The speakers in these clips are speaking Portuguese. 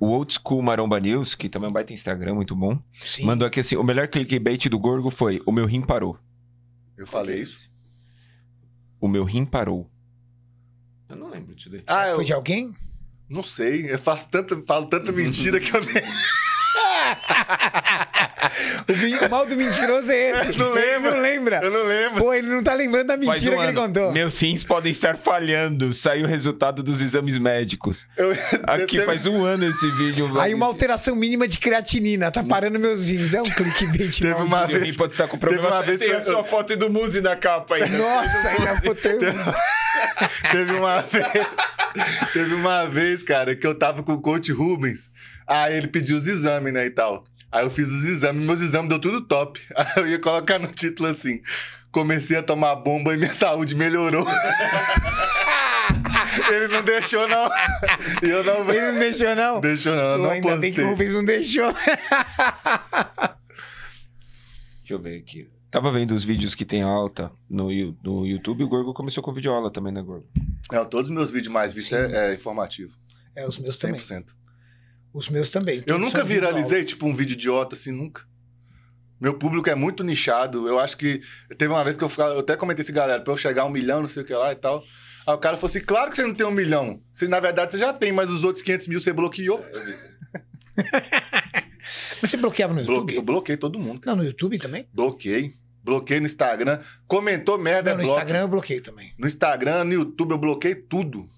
O Old School Maromba News, que também é um baita Instagram, muito bom, Sim. mandou aqui assim: o melhor clickbait do Gorgo foi: o meu rim parou. Eu falei isso? O meu rim parou. Eu não lembro disso daí. Ah, Foi eu... de alguém? Não sei. Eu faço tanta, falo tanta mentira que eu nem. O mal do mentiroso é esse. Eu Não lembro. não lembra. Eu não lembro. Pô, ele não tá lembrando da mentira um que ele contou. Meus rins podem estar falhando. Saiu o resultado dos exames médicos. Eu... Aqui eu faz um ano esse vídeo. Aí uma alteração mínima de creatinina. Tá parando meus rins. É um dente. Teve uma vez... pode estar com problema. Teve uma vez Tem que... a sua foto do Muzi na capa Nossa, ainda botei. Teve uma vez... Teve uma vez, cara, que eu tava com o coach Rubens. Aí ele pediu os exames, né, e tal. Aí eu fiz os exames, meus exames deu tudo top. Aí eu ia colocar no título assim: comecei a tomar bomba e minha saúde melhorou. Ele não deixou, não. Eu não. Ele não deixou, não? Deixou, não. Eu não ainda postei. bem que o Rubens não deixou. Deixa eu ver aqui. Tava vendo os vídeos que tem alta no, no YouTube. O Gorgo começou com videoaula também, né, Gorgo? É, todos os meus vídeos mais vistos é, é, informativo. É, os meus 100%. também. 100%. Os meus também. Eu nunca viralizei, tipo, um vídeo idiota, assim, nunca. Meu público é muito nichado. Eu acho que. Teve uma vez que eu, eu até comentei assim, galera, pra eu chegar a um milhão, não sei o que lá e tal. Aí o cara falou assim: claro que você não tem um milhão. se na verdade, você já tem, mas os outros 500 mil você bloqueou. É, mas você bloqueava no YouTube? eu bloqueei todo mundo. Cara. Não, no YouTube também? Bloqueei. Bloqueei no Instagram. Comentou merda. Não, no bloco. Instagram eu bloqueei também. No Instagram, no YouTube, eu bloqueei tudo.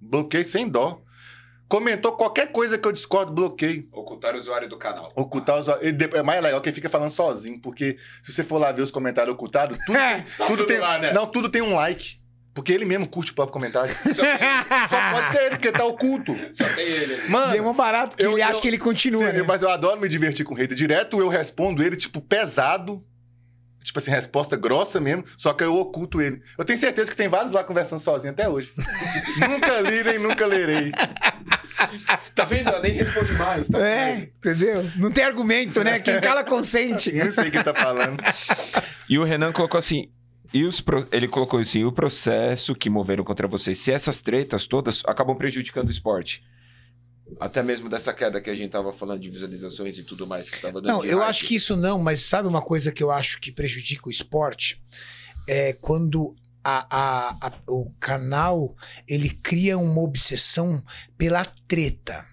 Bloqueei sem dó. Comentou qualquer coisa que eu discordo, bloqueio. Ocultar o usuário do canal. Ocultar o usuário. É mais legal quem fica falando sozinho, porque se você for lá ver os comentários ocultados, tudo, é. tá tudo, tudo, tem. Lá, né? Não, tudo tem um like. Porque ele mesmo curte o próprio comentário. Só, Só pode ser ele, porque tá oculto. Só tem ele. Mano. um é barato que eu, ele eu, acha que ele continua. Sim, né? Mas eu adoro me divertir com o hater. Direto eu respondo ele, tipo, pesado. Tipo assim, resposta grossa mesmo, só que eu oculto ele. Eu tenho certeza que tem vários lá conversando sozinho até hoje. nunca li nem nunca lerei. tá vendo? Ela nem responde mais. Tá é, vendo? entendeu? Não tem argumento, né? Quem cala consente. Eu sei que tá falando. E o Renan colocou assim. E os pro... Ele colocou assim: o processo que moveram contra vocês, se essas tretas todas acabam prejudicando o esporte. Até mesmo dessa queda que a gente tava falando de visualizações e tudo mais que tava dando. Não, eu acho que isso não, mas sabe uma coisa que eu acho que prejudica o esporte? É quando a, a, a, o canal ele cria uma obsessão pela treta.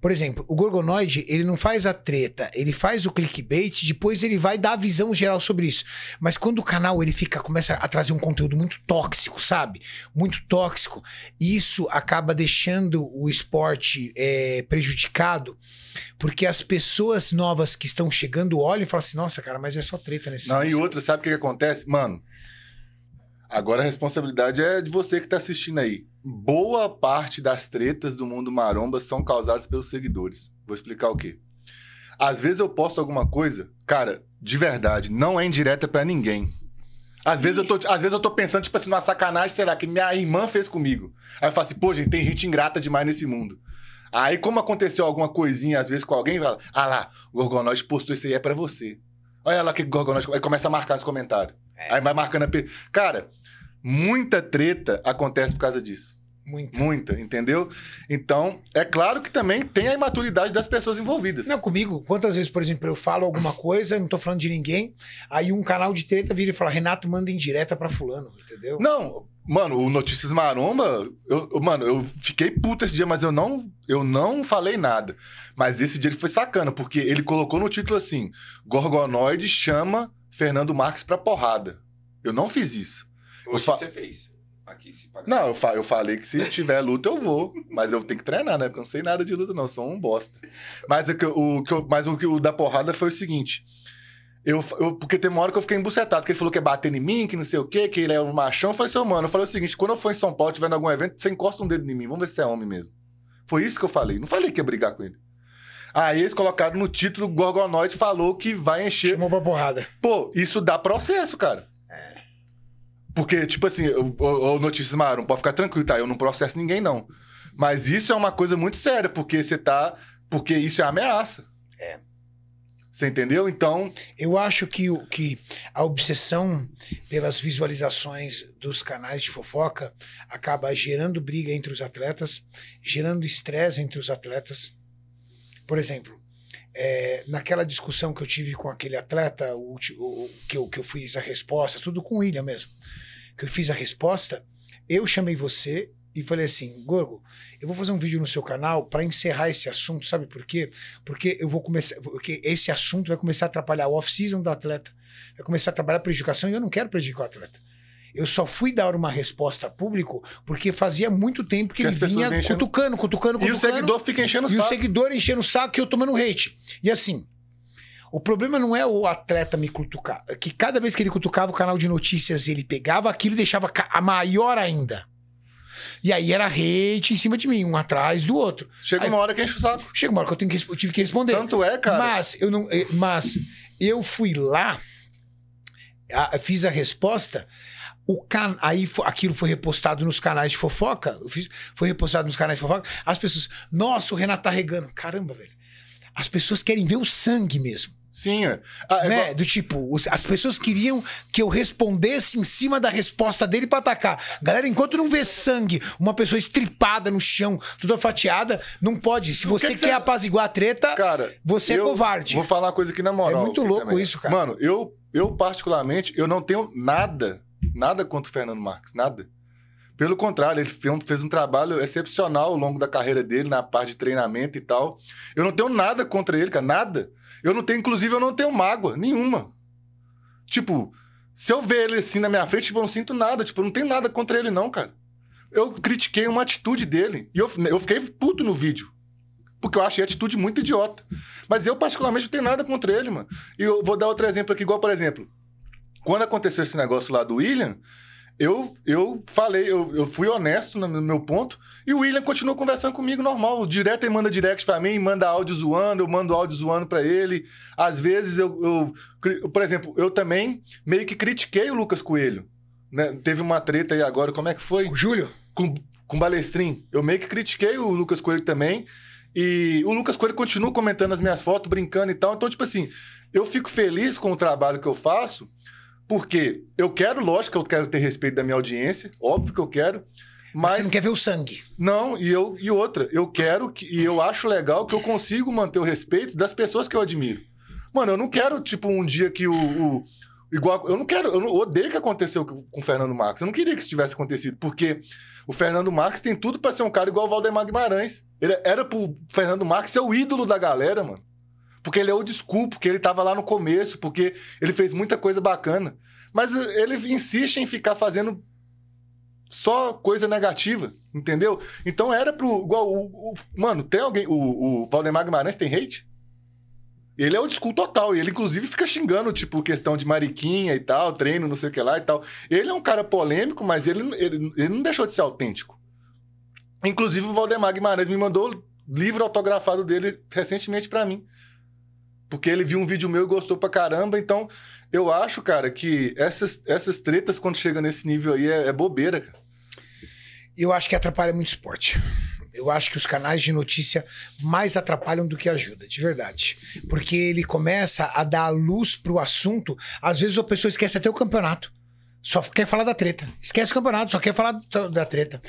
Por exemplo, o Gorgonoide, ele não faz a treta, ele faz o clickbait, depois ele vai dar a visão geral sobre isso. Mas quando o canal ele fica começa a trazer um conteúdo muito tóxico, sabe? Muito tóxico. Isso acaba deixando o esporte é, prejudicado, porque as pessoas novas que estão chegando olham e falam assim: nossa, cara, mas é só treta nesse. Não, nesse... e outra, sabe o que, que acontece? Mano, Agora a responsabilidade é de você que está assistindo aí. Boa parte das tretas do mundo maromba são causadas pelos seguidores. Vou explicar o quê. Às vezes eu posto alguma coisa, cara, de verdade, não é indireta para ninguém. Às vezes, eu tô, às vezes eu tô pensando, tipo assim, numa sacanagem, será que minha irmã fez comigo? Aí eu falo assim, pô, gente, tem gente ingrata demais nesse mundo. Aí, como aconteceu alguma coisinha, às vezes, com alguém, fala, ah lá, o Gorgonoid postou isso aí, é pra você. Olha lá que Gorgonoid. Aí começa a marcar nos comentários. É. Aí vai marcando a. Pe... Cara, muita treta acontece por causa disso. Muita. Muita, entendeu? Então, é claro que também tem a imaturidade das pessoas envolvidas. Não, comigo, quantas vezes, por exemplo, eu falo alguma coisa, não tô falando de ninguém, aí um canal de treta vira e fala, Renato, manda indireta pra fulano, entendeu? Não, mano, o Notícias Maromba, eu, mano, eu fiquei puto esse dia, mas eu não, eu não falei nada. Mas esse dia ele foi sacana, porque ele colocou no título assim, Gorgonoide chama Fernando Marques pra porrada. Eu não fiz isso. Hoje fa... você fez. Aqui, se pagar. Não, eu, fa... eu falei que se tiver luta eu vou. Mas eu tenho que treinar, né? Porque eu não sei nada de luta, não. Eu sou um bosta. Mas o, que eu, o, que eu, mas o, que o da porrada foi o seguinte. Eu, eu, porque tem uma hora que eu fiquei embucetado, que ele falou que é bater em mim, que não sei o quê, que ele é um machão. Eu falei, seu assim, mano, eu falei o seguinte: quando eu for em São Paulo, tiver em algum evento, você encosta um dedo em mim, vamos ver se é homem mesmo. Foi isso que eu falei. Não falei que ia brigar com ele. Aí eles colocaram no título, Gorgonoid falou que vai encher. Chamou pra porrada. Pô, isso dá processo, cara. É. Porque, tipo assim, o Notícias Marum, pode ficar tranquilo, tá? Eu não processo ninguém, não. Mas isso é uma coisa muito séria, porque você tá. Porque isso é ameaça. É. Você entendeu? Então. Eu acho que, que a obsessão pelas visualizações dos canais de fofoca acaba gerando briga entre os atletas, gerando estresse entre os atletas, por exemplo, é, naquela discussão que eu tive com aquele atleta, o, o, que, eu, que eu fiz a resposta, tudo com o William mesmo, que eu fiz a resposta, eu chamei você e falei assim, Gorgo, eu vou fazer um vídeo no seu canal para encerrar esse assunto, sabe por quê? Porque eu vou começar, porque esse assunto vai começar a atrapalhar o off-season do atleta, vai começar a atrapalhar a prejudicação e eu não quero prejudicar o atleta. Eu só fui dar uma resposta público porque fazia muito tempo que, que ele vinha enchendo... cutucando, cutucando, cutucando. E o seguidor fica enchendo o saco. E o seguidor enchendo o saco e eu tomando hate. E assim, o problema não é o atleta me cutucar. É que cada vez que ele cutucava o canal de notícias, ele pegava aquilo e deixava a maior ainda. E aí era hate em cima de mim, um atrás do outro. Chega aí, uma hora que enche o saco. Chega uma hora que eu, que, eu tive que responder. Tanto é, cara. Mas eu, não, eh, mas eu fui lá, fiz a resposta. O can... Aí aquilo foi repostado nos canais de fofoca. Foi repostado nos canais de fofoca. As pessoas. Nossa, o Renato tá regando. Caramba, velho. As pessoas querem ver o sangue mesmo. Sim, é. Ah, é né? Igual... Do tipo, as pessoas queriam que eu respondesse em cima da resposta dele pra atacar. Galera, enquanto não vê sangue, uma pessoa estripada no chão, toda fatiada, não pode. Se você que quer você... apaziguar a treta, cara, você é covarde. Vou falar uma coisa aqui na moral. É muito louco também. isso, cara. Mano, eu, eu particularmente, eu não tenho nada Nada contra o Fernando Marques, nada. Pelo contrário, ele fez um trabalho excepcional ao longo da carreira dele, na parte de treinamento e tal. Eu não tenho nada contra ele, cara, nada. Eu não tenho, inclusive, eu não tenho mágoa nenhuma. Tipo, se eu ver ele assim na minha frente, tipo, eu não sinto nada. Tipo, eu não tenho nada contra ele, não, cara. Eu critiquei uma atitude dele. E eu, eu fiquei puto no vídeo. Porque eu achei a atitude muito idiota. Mas eu, particularmente, não tenho nada contra ele, mano. E eu vou dar outro exemplo aqui, igual, por exemplo quando aconteceu esse negócio lá do William, eu, eu falei, eu, eu fui honesto no meu ponto, e o William continuou conversando comigo normal. Direto ele manda direct para mim, manda áudio zoando, eu mando áudio zoando para ele. Às vezes eu, eu, Por exemplo, eu também meio que critiquei o Lucas Coelho. Né? Teve uma treta aí agora, como é que foi? O Júlio? Com, com Balestrin. Eu meio que critiquei o Lucas Coelho também. E o Lucas Coelho continua comentando as minhas fotos, brincando e tal. Então, tipo assim, eu fico feliz com o trabalho que eu faço porque eu quero, lógico, eu quero ter respeito da minha audiência, óbvio que eu quero. Mas você não quer ver o sangue. Não, e eu e outra, eu quero que, e eu acho legal que eu consigo manter o respeito das pessoas que eu admiro. Mano, eu não quero tipo um dia que o, o igual, eu não quero, eu, não, odeio que aconteceu com o Fernando Marques. Eu não queria que isso tivesse acontecido, porque o Fernando Marques tem tudo para ser um cara igual o Valdemar Guimarães. Ele era pro Fernando Marques ser o ídolo da galera, mano porque ele é o desculpo, porque ele estava lá no começo, porque ele fez muita coisa bacana. Mas eh, ele insiste em ficar fazendo só coisa negativa, entendeu? Então era pro. Igual, o, o, mano, tem alguém. O, o Valdemar Guimarães tem hate? Ele é o desculpa total. E ele, inclusive, fica xingando, tipo, questão de mariquinha e tal, treino, não sei o que lá e tal. Ele é um cara polêmico, mas ele, ele, ele não deixou de ser autêntico. Inclusive, o Valdemar Guimarães me mandou o livro autografado dele recentemente para mim. Porque ele viu um vídeo meu e gostou pra caramba. Então, eu acho, cara, que essas, essas tretas, quando chega nesse nível aí, é, é bobeira, cara. Eu acho que atrapalha muito esporte. Eu acho que os canais de notícia mais atrapalham do que ajudam, de verdade. Porque ele começa a dar luz pro assunto. Às vezes a pessoa esquece até o campeonato. Só quer falar da treta. Esquece o campeonato, só quer falar da treta.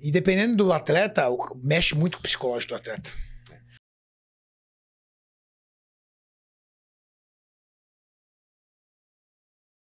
E dependendo do atleta, mexe muito com o psicológico do atleta.